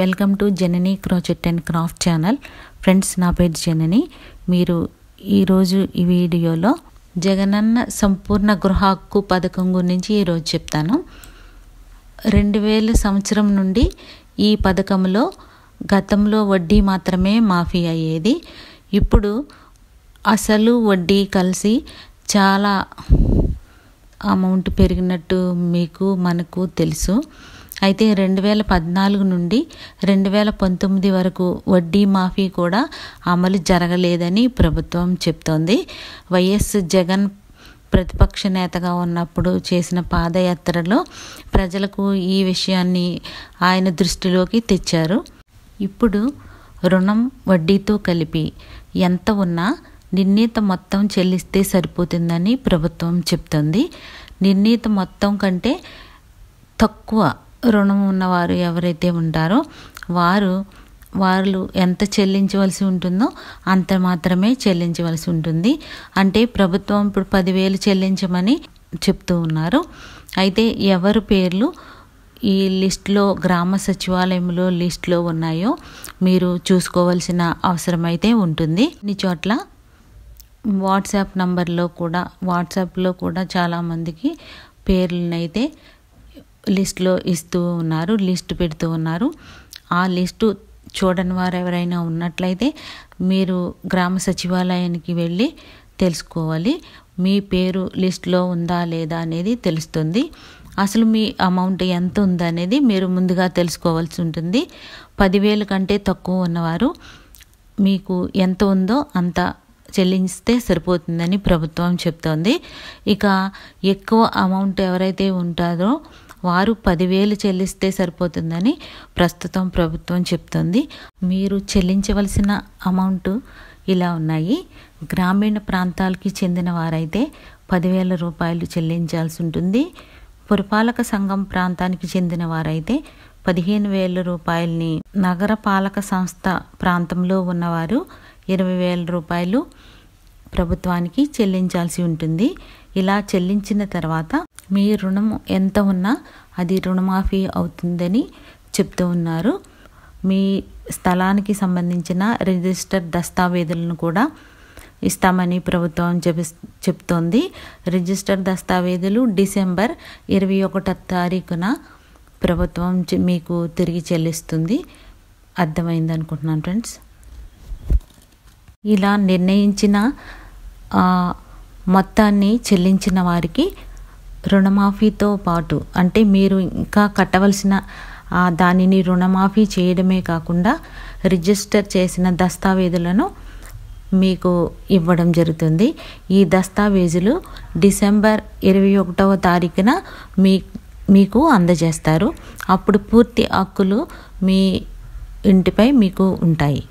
welcome to Janani crochet and craft channel friends నా పేరు జనని మీరు ఈరోజు ఈ వీడియోలో జగనన్న సంపూర్ణ గృహ హక్కు పథకం గురించి ఈరోజు చెప్తాను రెండు వేల సంవత్సరం నుండి ఈ పథకంలో గతంలో వడ్డీ మాత్రమే మాఫీ అయ్యేది ఇప్పుడు అసలు వడ్డీ కలిసి చాలా అమౌంట్ పెరిగినట్టు మీకు మనకు తెలుసు అయితే రెండు వేల పద్నాలుగు నుండి రెండు వేల పంతొమ్మిది వరకు వడ్డీ మాఫీ కూడా అమలు జరగలేదని ప్రభుత్వం చెప్తోంది వైఎస్ జగన్ ప్రతిపక్ష నేతగా ఉన్నప్పుడు చేసిన పాదయాత్రలో ప్రజలకు ఈ విషయాన్ని ఆయన దృష్టిలోకి తెచ్చారు ఇప్పుడు రుణం వడ్డీతో కలిపి ఎంత ఉన్నా నిర్ణీత మొత్తం చెల్లిస్తే సరిపోతుందని ప్రభుత్వం చెప్తుంది నిర్ణీత మొత్తం కంటే తక్కువ రుణం ఉన్నవారు ఎవరైతే ఉంటారో వారు వాళ్ళు ఎంత చెల్లించవలసి ఉంటుందో అంత మాత్రమే చెల్లించవలసి ఉంటుంది అంటే ప్రభుత్వం ఇప్పుడు పదివేలు చెల్లించమని చెప్తూ ఉన్నారు అయితే ఎవరు పేర్లు ఈ లిస్ట్లో గ్రామ సచివాలయంలో లిస్ట్లో ఉన్నాయో మీరు చూసుకోవాల్సిన అవసరమైతే ఉంటుంది కొన్ని చోట్ల వాట్సాప్ నంబర్లో కూడా వాట్సాప్లో కూడా చాలామందికి పేర్లనైతే లిస్ట్లో ఇస్తూ ఉన్నారు లిస్ట్ పెడుతూ ఉన్నారు ఆ లిస్టు చూడని వారు ఎవరైనా ఉన్నట్లయితే మీరు గ్రామ సచివాలయానికి వెళ్ళి తెలుసుకోవాలి మీ పేరు లిస్ట్లో ఉందా లేదా అనేది తెలుస్తుంది అసలు మీ అమౌంట్ ఎంత ఉందనేది మీరు ముందుగా తెలుసుకోవాల్సి ఉంటుంది పదివేలు కంటే తక్కువ ఉన్నవారు మీకు ఎంత ఉందో అంత చెల్లిస్తే సరిపోతుందని ప్రభుత్వం చెప్తోంది ఇక ఎక్కువ అమౌంట్ ఎవరైతే ఉంటారో వారు పదివేలు చెల్లిస్తే సరిపోతుందని ప్రస్తుతం ప్రభుత్వం చెప్తుంది మీరు చెల్లించవలసిన అమౌంట్ ఇలా ఉన్నాయి గ్రామీణ ప్రాంతాలకి చెందిన వారైతే పదివేల రూపాయలు చెల్లించాల్సి ఉంటుంది పురపాలక సంఘం ప్రాంతానికి చెందిన వారైతే పదిహేను వేల రూపాయలని నగర పాలక సంస్థ ప్రాంతంలో ఉన్నవారు ఇరవై వేల రూపాయలు ప్రభుత్వానికి చెల్లించాల్సి ఉంటుంది ఇలా చెల్లించిన తర్వాత మీ రుణం ఎంత ఉన్నా అది రుణమాఫీ అవుతుందని చెప్తూ ఉన్నారు మీ స్థలానికి సంబంధించిన రిజిస్టర్ దస్తావేజులను కూడా ఇస్తామని ప్రభుత్వం చెబి చెప్తోంది రిజిస్టర్ దస్తావేజులు డిసెంబర్ ఇరవై ఒకటో తారీఖున ప్రభుత్వం మీకు తిరిగి చెల్లిస్తుంది అర్థమైంది అనుకుంటున్నాను ఫ్రెండ్స్ ఇలా నిర్ణయించిన మొత్తాన్ని చెల్లించిన వారికి రుణమాఫీతో పాటు అంటే మీరు ఇంకా కట్టవలసిన దానిని రుణమాఫీ చేయడమే కాకుండా రిజిస్టర్ చేసిన దస్తావేజులను మీకు ఇవ్వడం జరుగుతుంది ఈ దస్తావేజులు డిసెంబర్ ఇరవై ఒకటవ తారీఖున మీ మీకు అందజేస్తారు అప్పుడు పూర్తి హక్కులు మీ ఇంటిపై మీకు ఉంటాయి